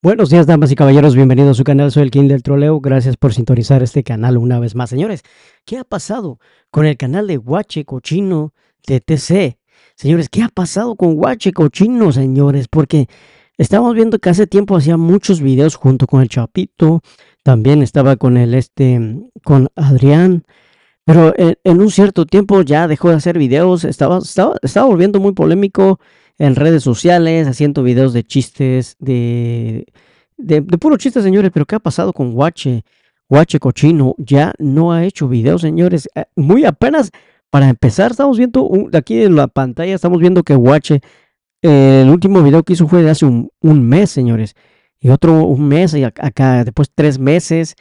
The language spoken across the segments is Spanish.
Buenos días, damas y caballeros. Bienvenidos a su canal. Soy el King del Troleo. Gracias por sintonizar este canal una vez más. Señores, ¿qué ha pasado con el canal de Guache Cochino de TC? Señores, ¿qué ha pasado con Guache Cochino, señores? Porque estamos viendo que hace tiempo hacía muchos videos junto con el Chapito. También estaba con el este, con Adrián. Pero en, un cierto tiempo ya dejó de hacer videos, estaba, estaba, volviendo muy polémico en redes sociales, haciendo videos de chistes, de, de, de puro chiste, señores. Pero ¿qué ha pasado con Guache? Guache Cochino ya no ha hecho videos, señores. Eh, muy apenas, para empezar, estamos viendo, aquí en la pantalla estamos viendo que Guache, eh, el último video que hizo fue de hace un, un mes, señores. Y otro un mes, y acá después tres meses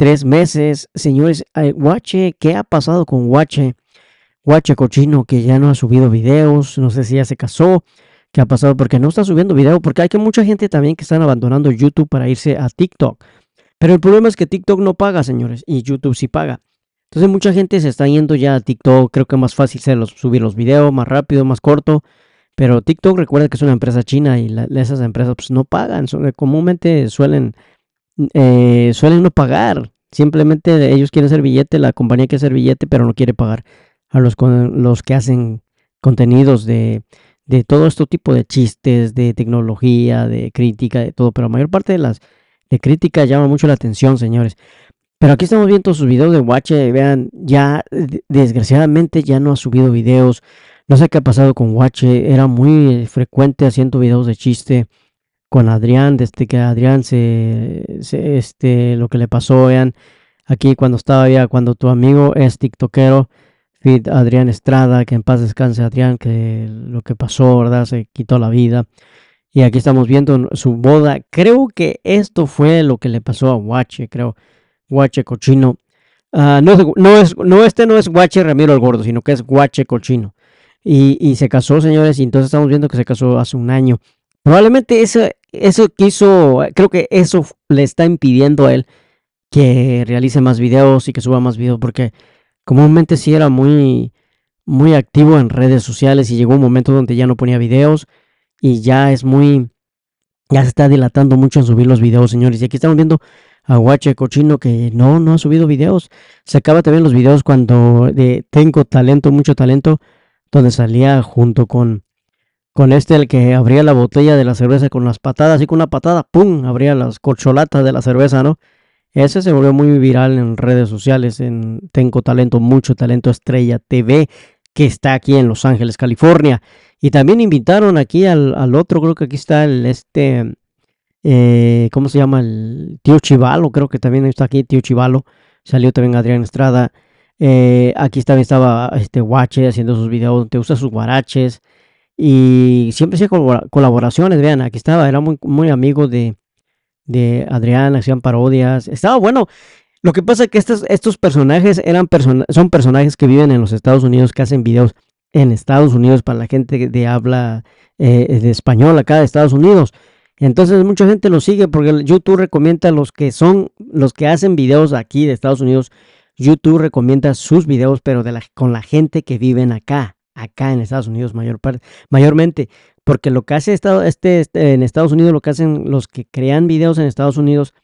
tres meses. Señores, eh, Guache, ¿qué ha pasado con Guache? Guache Cochino, que ya no ha subido videos, no sé si ya se casó, ¿qué ha pasado? Porque no está subiendo videos, porque hay que mucha gente también que están abandonando YouTube para irse a TikTok. Pero el problema es que TikTok no paga, señores, y YouTube sí paga. Entonces mucha gente se está yendo ya a TikTok, creo que es más fácil subir los videos, más rápido, más corto. Pero TikTok recuerda que es una empresa china y esas empresas pues, no pagan, eh, comúnmente suelen eh, suelen no pagar. Simplemente ellos quieren hacer billete, la compañía quiere hacer billete, pero no quiere pagar a los, los que hacen contenidos de, de todo este tipo de chistes, de tecnología, de crítica, de todo. Pero la mayor parte de las de crítica llama mucho la atención, señores. Pero aquí estamos viendo sus videos de watch Vean, ya desgraciadamente ya no ha subido videos. No sé qué ha pasado con watch Era muy frecuente haciendo videos de chiste con Adrián, desde que Adrián se, este, lo que le pasó, vean, aquí cuando estaba ya, cuando tu amigo es tiktokero, Fit Adrián Estrada, que en paz descanse Adrián, que lo que pasó, ¿verdad? Se quitó la vida. Y aquí estamos viendo su boda. Creo que esto fue lo que le pasó a Guache, creo. Guache Cochino. Ah, no, no, es, no, este no es Guache Ramiro el Gordo, sino que es Guache Cochino. Y, y se casó, señores, y entonces estamos viendo que se casó hace un año. Probablemente ese, eso quiso, creo que eso le está impidiendo a él que realice más videos y que suba más videos, porque comúnmente sí era muy, muy activo en redes sociales y llegó un momento donde ya no ponía videos y ya es muy, ya se está dilatando mucho en subir los videos, señores. Y aquí estamos viendo a Guache Cochino que no, no ha subido videos. Se acaba también los videos cuando de Tengo Talento, mucho talento, donde salía junto con con este el que abría la botella de la cerveza con las patadas y con una patada, ¡pum!, abría las corcholatas de la cerveza, ¿no? Ese se volvió muy viral en redes sociales, en Tengo Talento, Mucho Talento Estrella TV, que está aquí en Los Ángeles, California. Y también invitaron aquí al, otro, creo que aquí está el este, eh, ¿cómo se llama? El tío Chivalo, creo que también está aquí, tío Chivalo. Salió también Adrián Estrada. Eh, aquí también estaba este Guache haciendo sus videos, donde usa sus guaraches. Y siempre hacía colaboraciones, vean, aquí estaba, era muy, muy amigo de, de Adrián, hacían parodias, estaba bueno. Lo que pasa es que estos, estos personajes eran son personajes que viven en los Estados Unidos, que hacen videos en Estados Unidos para la gente que habla eh, de español acá de Estados Unidos. Entonces mucha gente lo sigue porque YouTube recomienda los que son, los que hacen videos aquí de Estados Unidos. YouTube recomienda sus videos, pero de con la gente que viven acá acá en Estados Unidos mayor parte, mayormente, porque lo que hace estado, este, este, en Estados Unidos, lo que hacen los que crean videos en Estados Unidos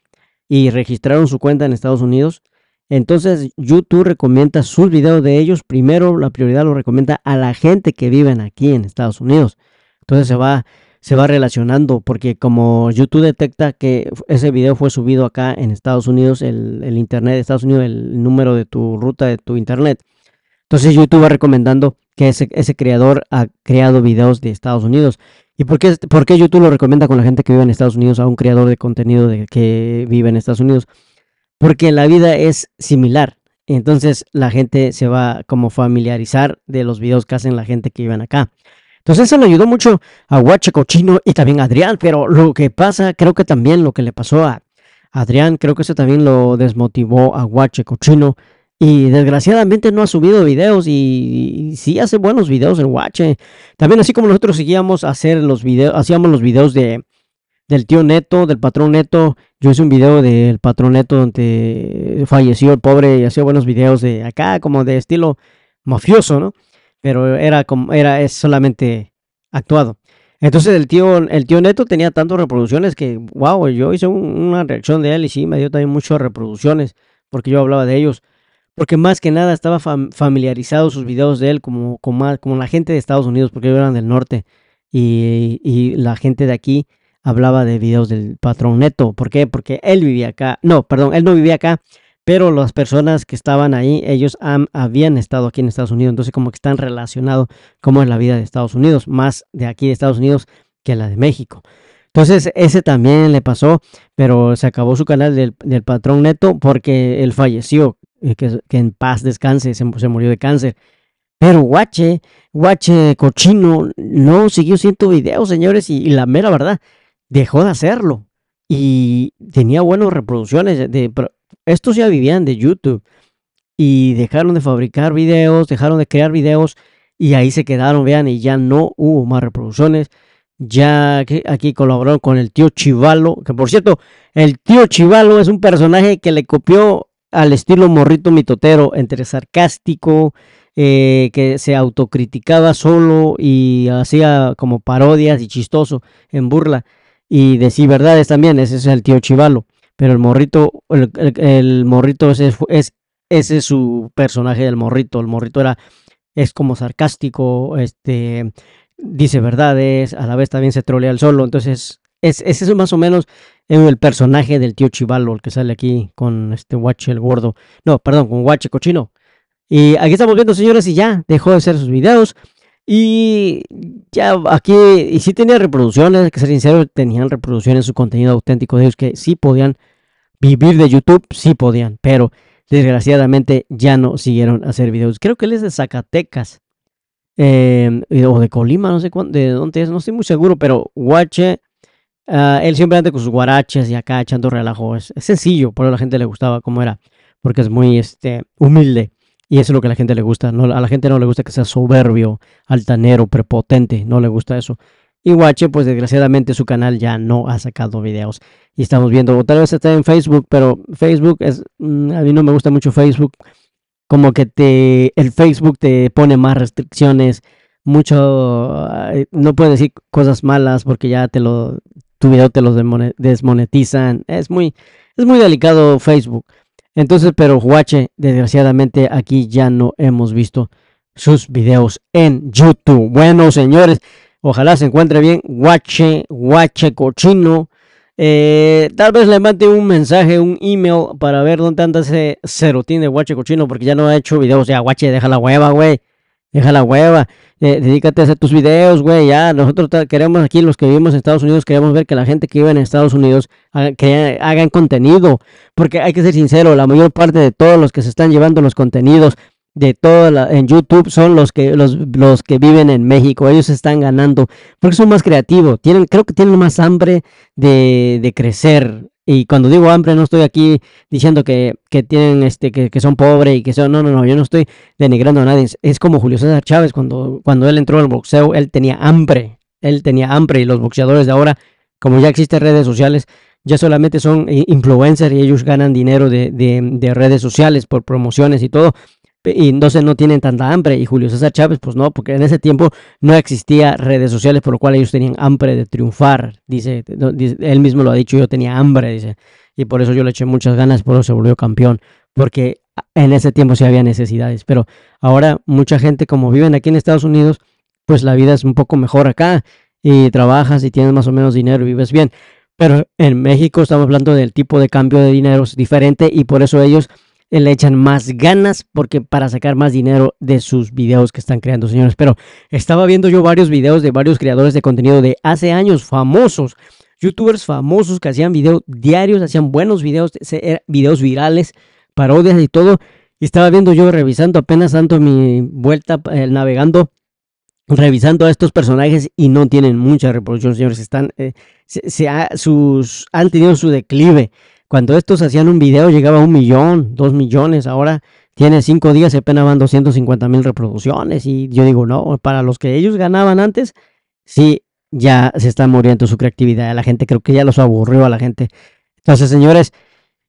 y registraron su cuenta en Estados Unidos, entonces YouTube recomienda sus videos de ellos, primero la prioridad lo recomienda a la gente que vive aquí en Estados Unidos. Entonces se va se va relacionando, porque como YouTube detecta que ese video fue subido acá en Estados Unidos, el, el, Internet de Estados Unidos, el número de tu ruta de tu Internet, entonces YouTube va recomendando que ese, creador ha creado videos de Estados Unidos. ¿Y por qué, YouTube lo recomienda con la gente que vive en Estados Unidos a un creador de contenido de, que vive en Estados Unidos? Porque la vida es similar. Entonces la gente se va como familiarizar de los videos que hacen la gente que vive acá. Entonces eso le ayudó mucho a Huache Cochino y también a Adrián, pero lo que pasa, creo que también lo que le pasó a Adrián, creo que eso también lo desmotivó a Huache Cochino y desgraciadamente no ha subido videos y, si sí hace buenos videos en Watch. También así como nosotros seguíamos hacer los videos, hacíamos los videos de del tío Neto, del patrón Neto. Yo hice un video del patrón Neto donde falleció el pobre y hacía buenos videos de acá como de estilo mafioso, ¿no? Pero era como era es solamente actuado. Entonces el tío, el tío Neto tenía tantas reproducciones que, wow, yo hice una reacción de él y sí, me dio también muchas reproducciones porque yo hablaba de ellos porque más que nada estaba familiarizado sus videos de él como, como, como, la gente de Estados Unidos, porque ellos eran del norte, y, la gente de aquí hablaba de videos del patrón neto. ¿Por qué? Porque él vivía acá, no, perdón, él no vivía acá, pero las personas que estaban ahí, ellos habían estado aquí en Estados Unidos, entonces como que están relacionados como es la vida de Estados Unidos, más de aquí de Estados Unidos que la de México. Entonces, ese también le pasó, pero se acabó su canal del patrón neto porque él falleció. Eh, que, en paz descanse, se, murió de cáncer. Pero Guache, Guache Cochino, no siguió siendo videos, señores, y, la mera verdad, dejó de hacerlo. Y tenía buenas reproducciones. De, estos ya vivían de YouTube. Y dejaron de fabricar videos, dejaron de crear videos. Y ahí se quedaron, vean, y ya no hubo más reproducciones. Ya aquí colaboraron con el tío Chivalo, que por cierto, el tío Chivalo es un personaje que le copió al estilo morrito mitotero, entre sarcástico, eh, que se autocriticaba solo y hacía como parodias y chistoso en burla y decir verdades también, ese es el tío Chivalo, pero el morrito, el, morrito ese es, ese su personaje del morrito, el morrito era, es como sarcástico, este, dice verdades, a la vez también se trolea el solo, entonces es, ese es más o menos eh, el personaje del tío Chivalo, el que sale aquí con este Guache el gordo. No, perdón, con Guache cochino. Y aquí estamos viendo, señores, y ya dejó de hacer sus videos. Y ya aquí, y sí tenía reproducciones, que ser sincero, tenían reproducciones, su contenido auténtico de ellos que sí podían vivir de YouTube, sí podían, pero desgraciadamente ya no siguieron a hacer videos. Creo que él es de Zacatecas eh, o de Colima, no sé de dónde es, no estoy muy seguro, pero Guache Ah, él siempre anda con sus guaraches y acá echando relajo. Es, sencillo, pero a la gente le gustaba como era, porque es muy este, humilde. Y eso es lo que a la gente le gusta. No, a la gente no le gusta que sea soberbio, altanero, prepotente. No le gusta eso. Y Guache, pues desgraciadamente su canal ya no ha sacado videos. Y estamos viendo, tal vez está en Facebook, pero Facebook es, mm, a mí no me gusta mucho Facebook. Como que te, el Facebook te pone más restricciones, mucho, no puedes decir cosas malas porque ya te lo, tu video te los desmonetizan. Es muy, es muy delicado Facebook. Entonces, pero Huache, desgraciadamente aquí ya no hemos visto sus videos en YouTube. Bueno, señores, ojalá se encuentre bien. Guache, Guache cochino. Eh, tal vez le mande un mensaje, un email para ver dónde anda ese cerotín de Guache cochino, porque ya no ha hecho videos. Ya, Guache deja la hueva, güey. Deja la hueva. Eh, dedícate a hacer tus videos, güey, ya, nosotros queremos aquí, los que vivimos en Estados Unidos, queremos ver que la gente que vive en Estados Unidos haga, hagan contenido, porque hay que ser sincero, la mayor parte de todos los que se están llevando los contenidos de toda en YouTube son los que los, que viven en México, ellos están ganando, porque son más creativos, tienen, creo que tienen más hambre de, de crecer, y cuando digo hambre, no estoy aquí diciendo que, que tienen este, que, que, son pobres y que son. No, no, no, yo no estoy denigrando a nadie. Es como Julio César Chávez, cuando, cuando él entró al boxeo, él tenía hambre. Él tenía hambre y los boxeadores de ahora, como ya existen redes sociales, ya solamente son influencers y ellos ganan dinero de, de, de redes sociales por promociones y todo y entonces no tienen tanta hambre. Y Julio César Chávez, pues no, porque en ese tiempo no existía redes sociales, por lo cual ellos tenían hambre de triunfar, dice, él mismo lo ha dicho, yo tenía hambre, dice, y por eso yo le eché muchas ganas, por eso se volvió campeón, porque en ese tiempo sí había necesidades, pero ahora mucha gente como viven aquí en Estados Unidos, pues la vida es un poco mejor acá, y trabajas y tienes más o menos dinero y vives bien. Pero en México estamos hablando del tipo de cambio de dinero es diferente y por eso ellos eh, le echan más ganas porque para sacar más dinero de sus videos que están creando, señores. Pero estaba viendo yo varios videos de varios creadores de contenido de hace años famosos, youtubers famosos que hacían videos diarios, hacían buenos videos, eh, videos virales, parodias y todo. Y estaba viendo yo revisando apenas tanto mi vuelta eh, navegando revisando a estos personajes y no tienen mucha reproducción, señores. Están, sus, han tenido su declive. Cuando estos hacían un video llegaba a un millón, dos millones. Ahora tiene cinco días y apenas van 250 mil reproducciones. Y yo digo, no, para los que ellos ganaban antes, sí, ya se está muriendo su creatividad. La gente creo que ya los aburrió a la gente. Entonces, señores,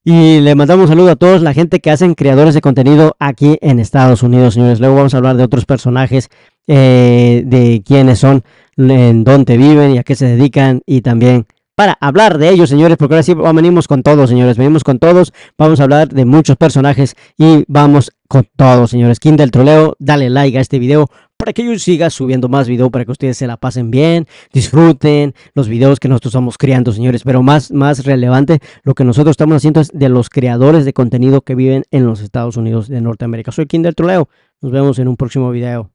y le mandamos un saludo a todos la gente que hacen creadores de contenido aquí en Estados Unidos, señores. Luego vamos a hablar de otros personajes, eh, de quiénes son, en dónde viven y a qué se dedican y también para hablar de ellos, señores, porque ahora sí venimos con todos, señores, venimos con todos, vamos a hablar de muchos personajes y vamos con todos, señores. Quien del troleo, dale like a este video para que yo siga subiendo más video, para que ustedes se la pasen bien, disfruten los videos que nosotros estamos creando, señores. Pero más, más relevante, lo que nosotros estamos haciendo es de los creadores de contenido que viven en los Estados Unidos de Norteamérica. Soy King del Troleo, nos vemos en un próximo video.